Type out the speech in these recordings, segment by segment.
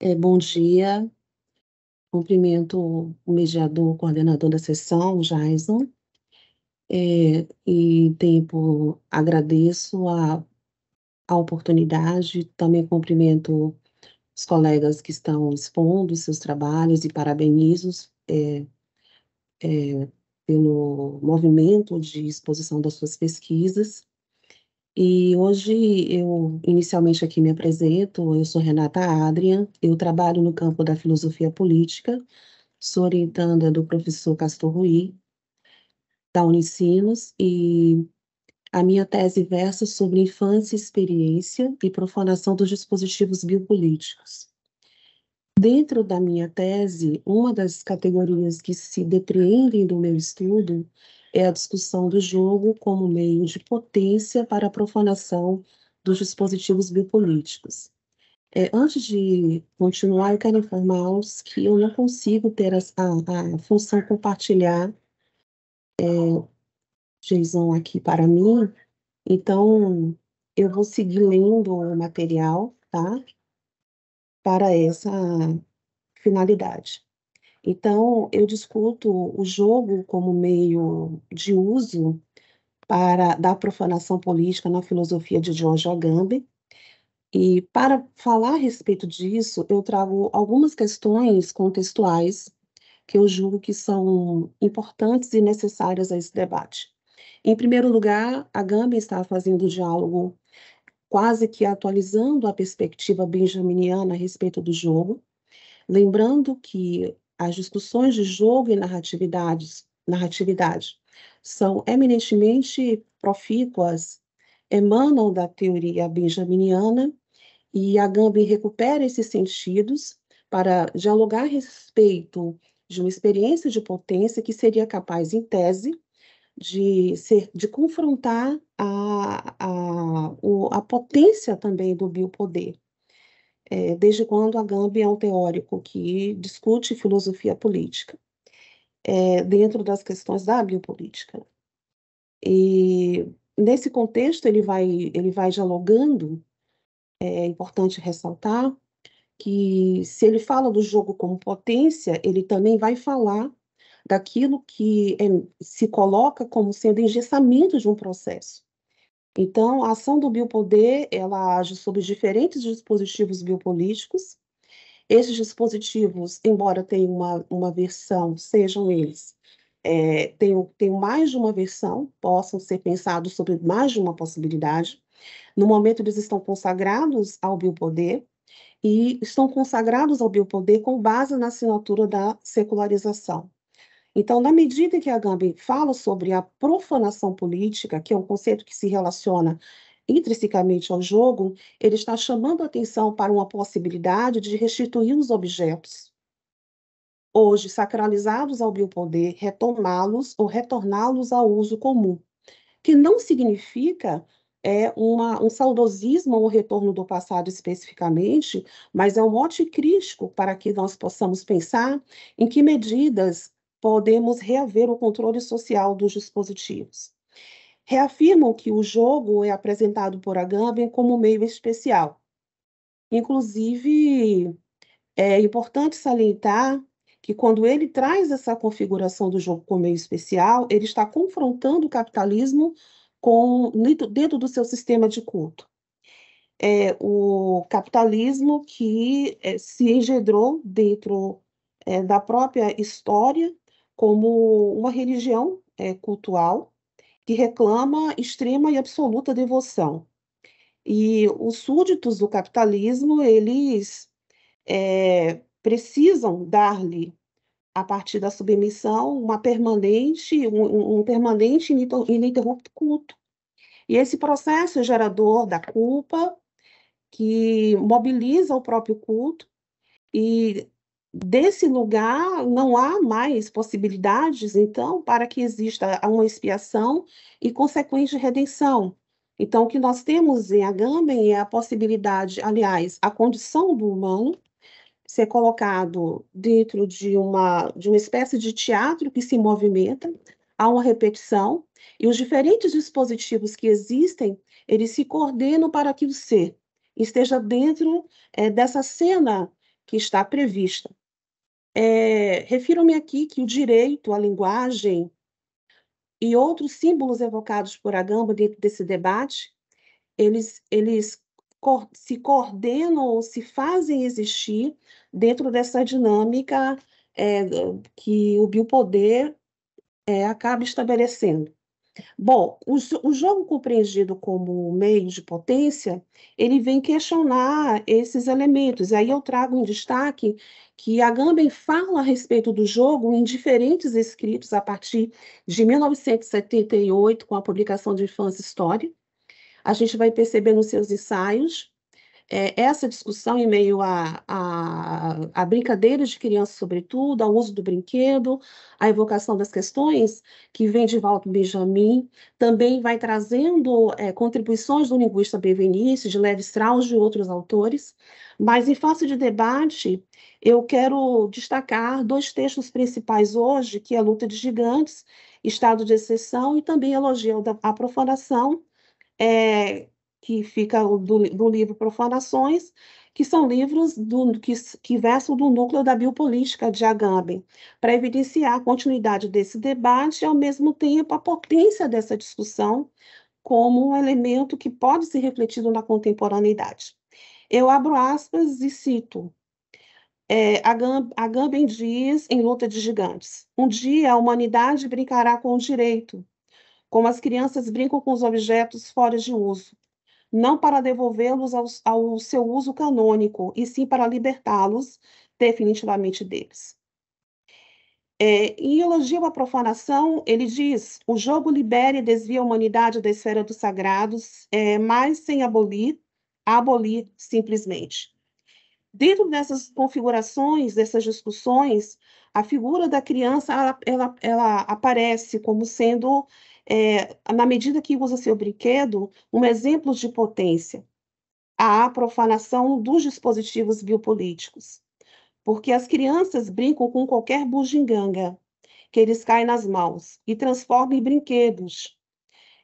É, bom dia. Cumprimento o mediador, o coordenador da sessão, Jason. É, e tempo agradeço a, a oportunidade, também cumprimento os colegas que estão expondo seus trabalhos e parabenizo-os é, é, pelo movimento de exposição das suas pesquisas. E hoje eu inicialmente aqui me apresento, eu sou Renata Adrian, eu trabalho no campo da filosofia política, sou orientanda do professor Castor Rui, da Unicinos, e a minha tese versa sobre infância, experiência e profanação dos dispositivos biopolíticos. Dentro da minha tese, uma das categorias que se depreendem do meu estudo é a discussão do jogo como meio de potência para a profanação dos dispositivos biopolíticos. É, antes de continuar, eu quero informá-los que eu não consigo ter a, a, a função compartilhar é, JSON aqui para mim, então eu vou seguir lendo o material, tá? Para essa finalidade. Então, eu discuto o jogo como meio de uso para da profanação política na filosofia de George Agamben. E para falar a respeito disso, eu trago algumas questões contextuais que eu julgo que são importantes e necessárias a esse debate. Em primeiro lugar, a Gambi está fazendo diálogo quase que atualizando a perspectiva benjaminiana a respeito do jogo, lembrando que as discussões de jogo e narratividades, narratividade são eminentemente profícuas, emanam da teoria benjaminiana, e a Gambi recupera esses sentidos para dialogar a respeito de uma experiência de potência que seria capaz, em tese, de, ser, de confrontar a, a, a potência também do biopoder é, desde quando a Gambi é um teórico que discute filosofia política é, dentro das questões da biopolítica. Né? E nesse contexto ele vai, ele vai dialogando, é importante ressaltar, que se ele fala do jogo como potência, ele também vai falar daquilo que é, se coloca como sendo engessamento de um processo. Então, a ação do biopoder, ela age sobre diferentes dispositivos biopolíticos. Esses dispositivos, embora tenham uma, uma versão, sejam eles, é, tenham, tenham mais de uma versão, possam ser pensados sobre mais de uma possibilidade. No momento, eles estão consagrados ao biopoder, e estão consagrados ao biopoder com base na assinatura da secularização. Então, na medida que a Gambi fala sobre a profanação política, que é um conceito que se relaciona intrinsecamente ao jogo, ele está chamando a atenção para uma possibilidade de restituir os objetos, hoje sacralizados ao biopoder, retomá-los ou retorná-los ao uso comum, que não significa é uma, um saudosismo ou retorno do passado especificamente, mas é um mote crítico para que nós possamos pensar em que medidas podemos reaver o controle social dos dispositivos. Reafirmam que o jogo é apresentado por Agamben como meio especial. Inclusive, é importante salientar que quando ele traz essa configuração do jogo como meio especial, ele está confrontando o capitalismo com dentro do seu sistema de culto. É, o capitalismo que é, se engendrou dentro é, da própria história como uma religião é, que reclama extrema e absoluta devoção. E os súditos do capitalismo, eles é, precisam dar-lhe, a partir da submissão, uma permanente, um, um permanente ininterrupto culto. E esse processo é gerador da culpa, que mobiliza o próprio culto e desse lugar não há mais possibilidades, então, para que exista uma expiação e consequente redenção. Então, o que nós temos em Agamben é a possibilidade, aliás, a condição do humano ser colocado dentro de uma, de uma espécie de teatro que se movimenta, há uma repetição, e os diferentes dispositivos que existem, eles se coordenam para que o ser esteja dentro é, dessa cena que está prevista. É, Refiro-me aqui que o direito à linguagem e outros símbolos evocados por Agamba dentro desse debate, eles, eles se coordenam ou se fazem existir dentro dessa dinâmica é, que o biopoder é, acaba estabelecendo. Bom, o, o jogo compreendido como meio de potência, ele vem questionar esses elementos. Aí eu trago um destaque que Agamben fala a respeito do jogo em diferentes escritos a partir de 1978, com a publicação de Infância History*. História. A gente vai perceber nos seus ensaios é, essa discussão em meio a, a, a brincadeira de crianças, sobretudo, ao uso do brinquedo, a evocação das questões que vem de Walter Benjamin, também vai trazendo é, contribuições do linguista Benveniste, de Levi Strauss e outros autores, mas em face de debate, eu quero destacar dois textos principais hoje, que é a Luta de Gigantes, Estado de Exceção e também elogio da, à profanação, é, que fica do, do livro Profanações, que são livros do, que, que, versam do núcleo da biopolítica de Agamben, para evidenciar a continuidade desse debate e, ao mesmo tempo, a potência dessa discussão como um elemento que pode ser refletido na contemporaneidade. Eu abro aspas e cito. É, Agamben diz em Luta de Gigantes: Um dia a humanidade brincará com o direito, como as crianças brincam com os objetos fora de uso não para devolvê-los ao, ao seu uso canônico, e sim para libertá-los definitivamente deles. É, em elogio à profanação, ele diz: o jogo libera e desvia a humanidade da esfera dos sagrados, é, mas sem abolir, abolir simplesmente. Dentro dessas configurações, dessas discussões, a figura da criança ela, ela, ela aparece como sendo é, na medida que usa seu brinquedo, um exemplo de potência a profanação dos dispositivos biopolíticos. Porque as crianças brincam com qualquer bugiganga que eles caem nas mãos e transformam em brinquedos,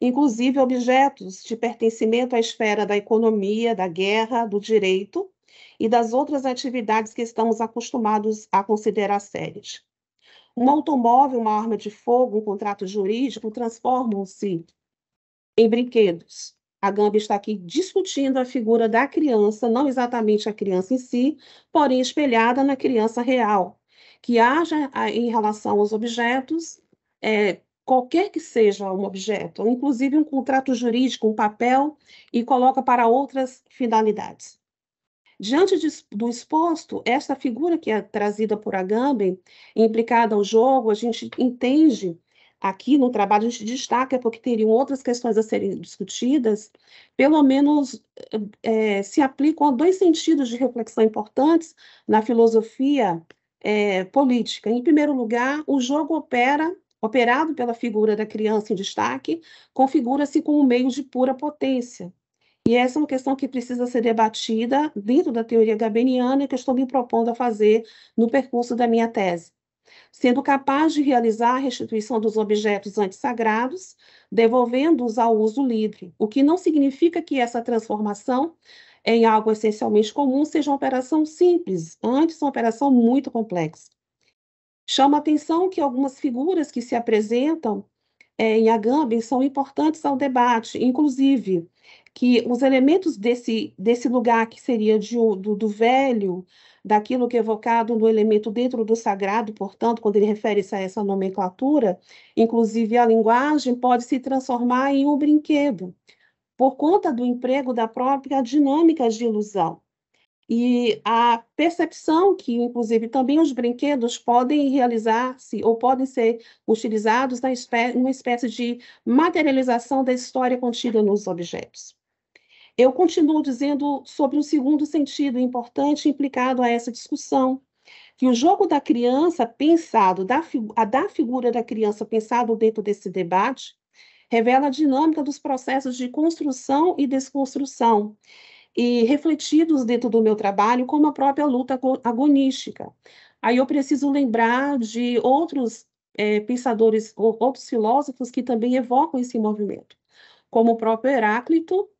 inclusive objetos de pertencimento à esfera da economia, da guerra, do direito e das outras atividades que estamos acostumados a considerar sérias. Um automóvel, uma arma de fogo, um contrato jurídico transformam-se em brinquedos. A Gambi está aqui discutindo a figura da criança, não exatamente a criança em si, porém espelhada na criança real, que haja ah, em relação aos objetos, é, qualquer que seja um objeto, inclusive um contrato jurídico, um papel, e coloca para outras finalidades. Diante de, do exposto, esta figura que é trazida por Agamben, implicada ao jogo, a gente entende aqui no trabalho, a gente destaca porque teriam outras questões a serem discutidas, pelo menos é, se aplicam a dois sentidos de reflexão importantes na filosofia é, política. Em primeiro lugar, o jogo opera operado pela figura da criança em destaque, configura-se como um meio de pura potência, e essa é uma questão que precisa ser debatida dentro da teoria gabeniana que eu estou me propondo a fazer no percurso da minha tese sendo capaz de realizar a restituição dos objetos antissagrados, devolvendo-os ao uso livre, o que não significa que essa transformação em algo essencialmente comum seja uma operação simples, antes uma operação muito complexa. Chama atenção que algumas figuras que se apresentam é, em Agamben são importantes ao debate, inclusive que os elementos desse, desse lugar que seria de, do, do velho, daquilo que é evocado no elemento dentro do sagrado, portanto, quando ele refere-se a essa nomenclatura, inclusive a linguagem pode se transformar em um brinquedo, por conta do emprego da própria dinâmica de ilusão. E a percepção que, inclusive, também os brinquedos podem realizar-se ou podem ser utilizados na espé numa espécie de materialização da história contida nos objetos. Eu continuo dizendo sobre um segundo sentido importante implicado a essa discussão, que o jogo da criança pensado, da, a da figura da criança pensado dentro desse debate, revela a dinâmica dos processos de construção e desconstrução, e refletidos dentro do meu trabalho como a própria luta agonística. Aí eu preciso lembrar de outros é, pensadores, outros filósofos que também evocam esse movimento, como o próprio Heráclito,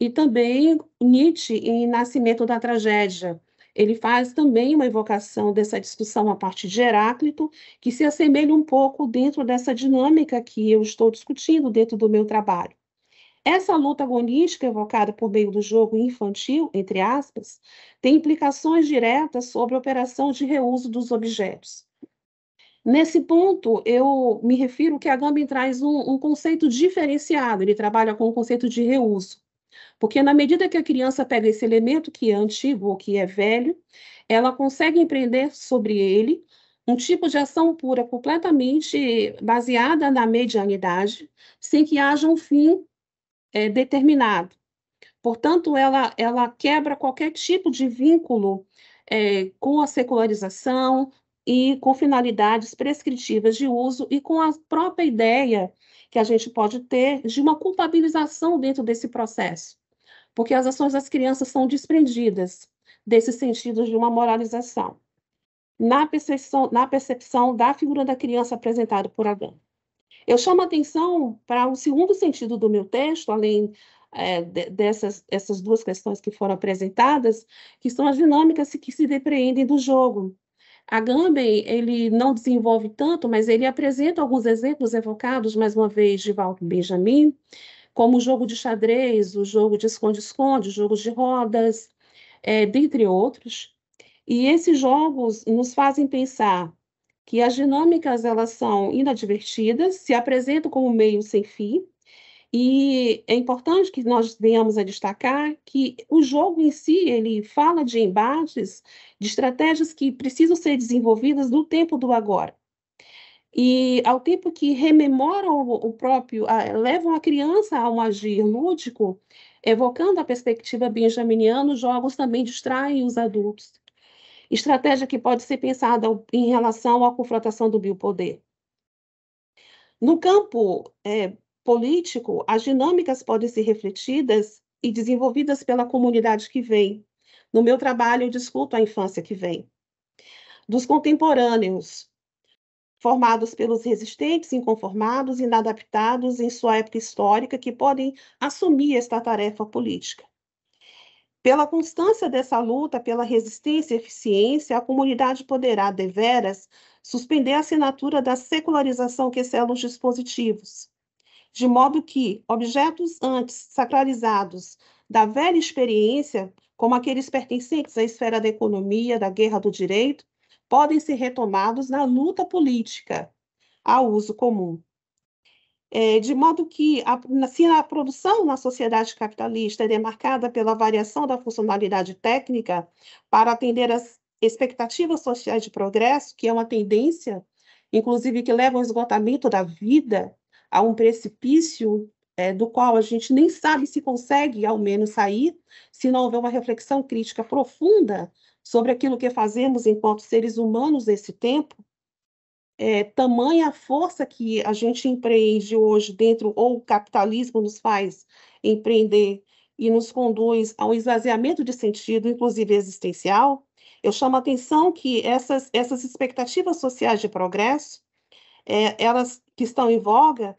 e também Nietzsche, em Nascimento da Tragédia, ele faz também uma evocação dessa discussão a partir de Heráclito, que se assemelha um pouco dentro dessa dinâmica que eu estou discutindo dentro do meu trabalho. Essa luta agonística evocada por meio do jogo infantil, entre aspas, tem implicações diretas sobre a operação de reuso dos objetos. Nesse ponto, eu me refiro que a Gambin traz um, um conceito diferenciado, ele trabalha com o conceito de reuso. Porque na medida que a criança pega esse elemento que é antigo ou que é velho, ela consegue empreender sobre ele um tipo de ação pura completamente baseada na medianidade, sem que haja um fim é, determinado. Portanto, ela, ela quebra qualquer tipo de vínculo é, com a secularização, e com finalidades prescritivas de uso e com a própria ideia que a gente pode ter de uma culpabilização dentro desse processo, porque as ações das crianças são desprendidas desse sentido de uma moralização, na percepção, na percepção da figura da criança apresentada por Adão. Eu chamo a atenção para o segundo sentido do meu texto, além é, dessas essas duas questões que foram apresentadas, que são as dinâmicas que se depreendem do jogo, Agamben, ele não desenvolve tanto, mas ele apresenta alguns exemplos evocados, mais uma vez, de Walter Benjamin, como o jogo de xadrez, o jogo de esconde-esconde, jogos de rodas, é, dentre outros. E esses jogos nos fazem pensar que as dinâmicas elas são inadvertidas, se apresentam como meio sem fim, e é importante que nós venhamos a destacar que o jogo em si, ele fala de embates, de estratégias que precisam ser desenvolvidas no tempo do agora. E ao tempo que rememoram o próprio, a, levam a criança a um agir lúdico, evocando a perspectiva benjaminiana, os jogos também distraem os adultos. Estratégia que pode ser pensada em relação à confrontação do biopoder. No campo é, político, as dinâmicas podem ser refletidas e desenvolvidas pela comunidade que vem. No meu trabalho, eu discuto a infância que vem. Dos contemporâneos, formados pelos resistentes, inconformados, inadaptados em sua época histórica, que podem assumir esta tarefa política. Pela constância dessa luta, pela resistência e eficiência, a comunidade poderá, deveras, suspender a assinatura da secularização que sela os dispositivos, de modo que objetos antes sacralizados da velha experiência, como aqueles pertencentes à esfera da economia, da guerra do direito, podem ser retomados na luta política ao uso comum. É, de modo que, a, se a produção na sociedade capitalista é demarcada pela variação da funcionalidade técnica para atender às expectativas sociais de progresso, que é uma tendência, inclusive que leva ao esgotamento da vida, a um precipício é, do qual a gente nem sabe se consegue, ao menos, sair, se não houver uma reflexão crítica profunda sobre aquilo que fazemos enquanto seres humanos nesse tempo, é, tamanha força que a gente empreende hoje dentro, ou o capitalismo nos faz empreender e nos conduz a um esvaziamento de sentido, inclusive existencial, eu chamo a atenção que essas, essas expectativas sociais de progresso é, elas que estão em voga,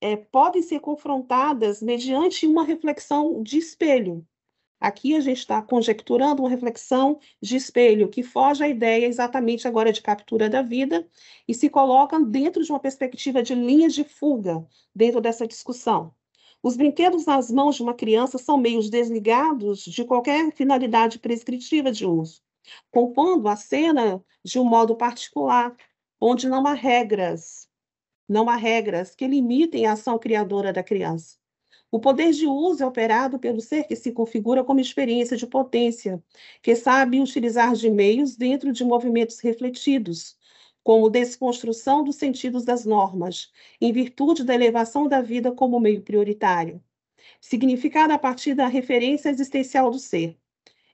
é, podem ser confrontadas mediante uma reflexão de espelho. Aqui a gente está conjecturando uma reflexão de espelho que foge à ideia exatamente agora de captura da vida e se coloca dentro de uma perspectiva de linhas de fuga dentro dessa discussão. Os brinquedos nas mãos de uma criança são meios desligados de qualquer finalidade prescritiva de uso, compondo a cena de um modo particular, onde não há regras, não há regras que limitem a ação criadora da criança. O poder de uso é operado pelo ser que se configura como experiência de potência, que sabe utilizar de meios dentro de movimentos refletidos, como desconstrução dos sentidos das normas, em virtude da elevação da vida como meio prioritário. Significado a partir da referência existencial do ser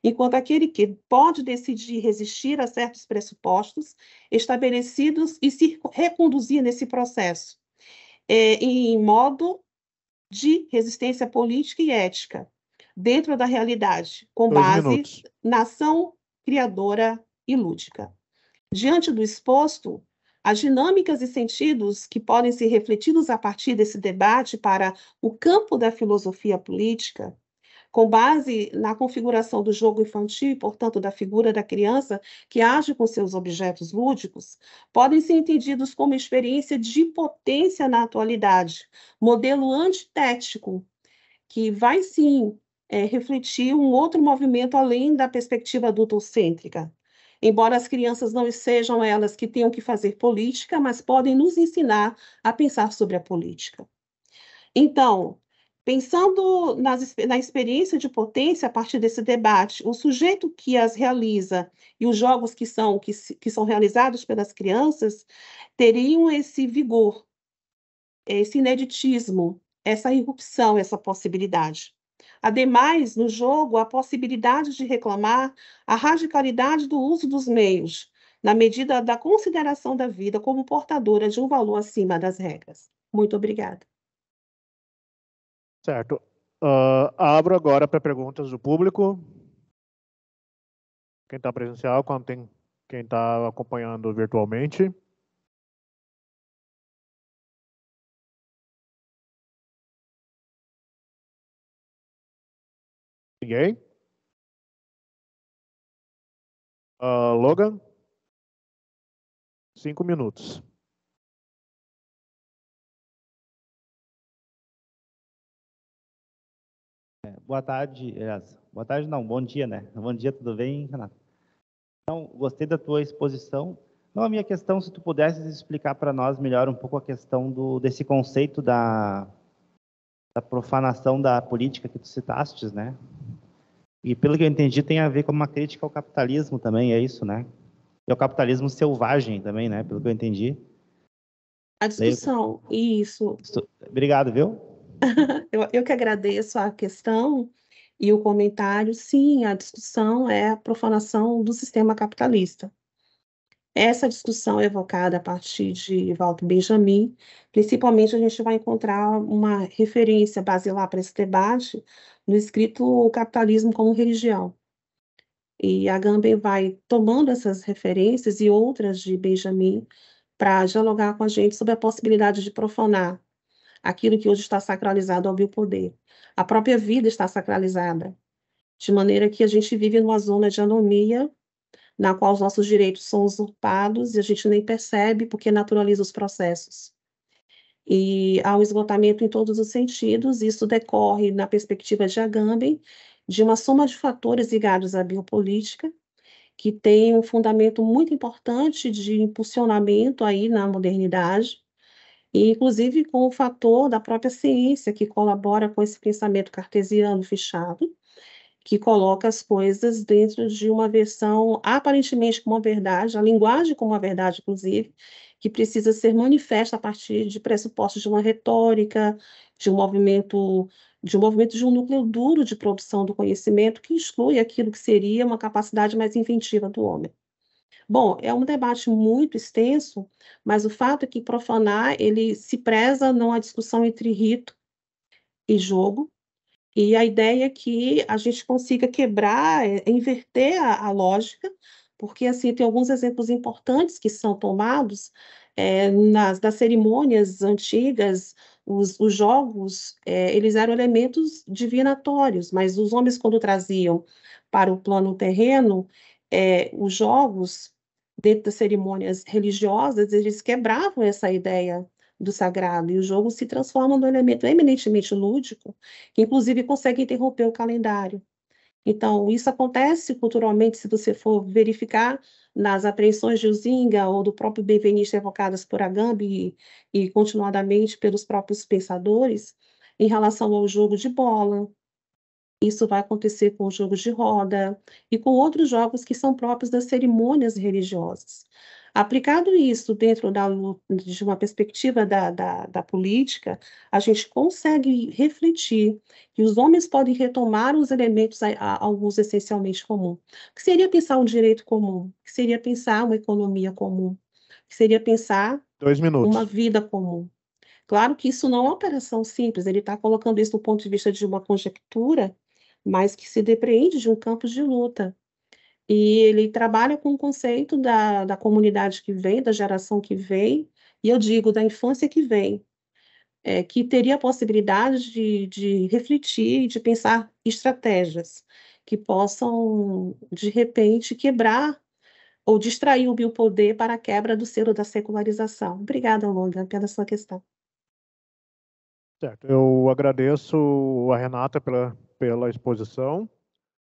enquanto aquele que pode decidir resistir a certos pressupostos estabelecidos e se reconduzir nesse processo, é, em modo de resistência política e ética, dentro da realidade, com Dois base minutos. na ação criadora e lúdica. Diante do exposto, as dinâmicas e sentidos que podem ser refletidos a partir desse debate para o campo da filosofia política com base na configuração do jogo infantil, portanto, da figura da criança que age com seus objetos lúdicos, podem ser entendidos como experiência de potência na atualidade, modelo antitético, que vai sim é, refletir um outro movimento além da perspectiva adultocêntrica. Embora as crianças não sejam elas que tenham que fazer política, mas podem nos ensinar a pensar sobre a política. Então, Pensando nas, na experiência de potência a partir desse debate, o sujeito que as realiza e os jogos que são, que, que são realizados pelas crianças teriam esse vigor, esse ineditismo, essa irrupção, essa possibilidade. Ademais, no jogo, a possibilidade de reclamar a radicalidade do uso dos meios, na medida da consideração da vida como portadora de um valor acima das regras. Muito obrigada. Certo. Uh, abro agora para perguntas do público. Quem está presencial, quanto tem quem está acompanhando virtualmente. Ninguém? Uh, Logan? Cinco minutos. Boa tarde, boa tarde não, bom dia, né? Bom dia, tudo bem, Renato? Então, gostei da tua exposição. Não, a minha questão, se tu pudesses explicar para nós melhor um pouco a questão do, desse conceito da, da profanação da política que tu citaste, né? E pelo que eu entendi, tem a ver com uma crítica ao capitalismo também, é isso, né? E ao capitalismo selvagem também, né? Pelo que eu entendi. A discussão, isso. Obrigado, viu? eu, eu que agradeço a questão e o comentário. Sim, a discussão é a profanação do sistema capitalista. Essa discussão é evocada a partir de Walter Benjamin, principalmente a gente vai encontrar uma referência basilar para esse debate no escrito O Capitalismo como Religião. E a Gambem vai tomando essas referências e outras de Benjamin para dialogar com a gente sobre a possibilidade de profanar aquilo que hoje está sacralizado ao biopoder. A própria vida está sacralizada, de maneira que a gente vive numa zona de anomia, na qual os nossos direitos são usurpados e a gente nem percebe porque naturaliza os processos. E há um esgotamento em todos os sentidos, isso decorre, na perspectiva de Agamben, de uma soma de fatores ligados à biopolítica, que tem um fundamento muito importante de impulsionamento aí na modernidade, e inclusive com o fator da própria ciência, que colabora com esse pensamento cartesiano fechado, que coloca as coisas dentro de uma versão aparentemente como a verdade, a linguagem como a verdade, inclusive, que precisa ser manifesta a partir de pressupostos de uma retórica, de um movimento de um movimento de um núcleo duro de produção do conhecimento que exclui aquilo que seria uma capacidade mais inventiva do homem. Bom, é um debate muito extenso, mas o fato é que profanar ele se preza numa discussão entre rito e jogo, e a ideia é que a gente consiga quebrar, é, inverter a, a lógica, porque assim tem alguns exemplos importantes que são tomados é, nas, nas cerimônias antigas, os, os jogos, é, eles eram elementos divinatórios, mas os homens, quando traziam para o plano terreno, é, os jogos dentro das cerimônias religiosas, eles quebravam essa ideia do sagrado, e o jogo se transforma num elemento eminentemente lúdico, que inclusive consegue interromper o calendário. Então, isso acontece culturalmente, se você for verificar nas apreensões de Uzinga ou do próprio Benveniste evocadas por Agamben e, e continuadamente pelos próprios pensadores, em relação ao jogo de bola, isso vai acontecer com jogos de roda e com outros jogos que são próprios das cerimônias religiosas. Aplicado isso dentro da, de uma perspectiva da, da, da, política, a gente consegue refletir que os homens podem retomar os elementos, alguns essencialmente comuns, que seria pensar um direito comum, que seria pensar uma economia comum, que seria pensar uma vida comum. Claro que isso não é uma operação simples, ele está colocando isso do ponto de vista de uma conjectura mas que se depreende de um campo de luta. E ele trabalha com o conceito da, da comunidade que vem, da geração que vem, e eu digo da infância que vem, é, que teria a possibilidade de, de refletir e de pensar estratégias que possam, de repente, quebrar ou distrair o biopoder para a quebra do selo da secularização. Obrigada, Longa, pela sua questão. Certo. Eu agradeço a Renata pela pela exposição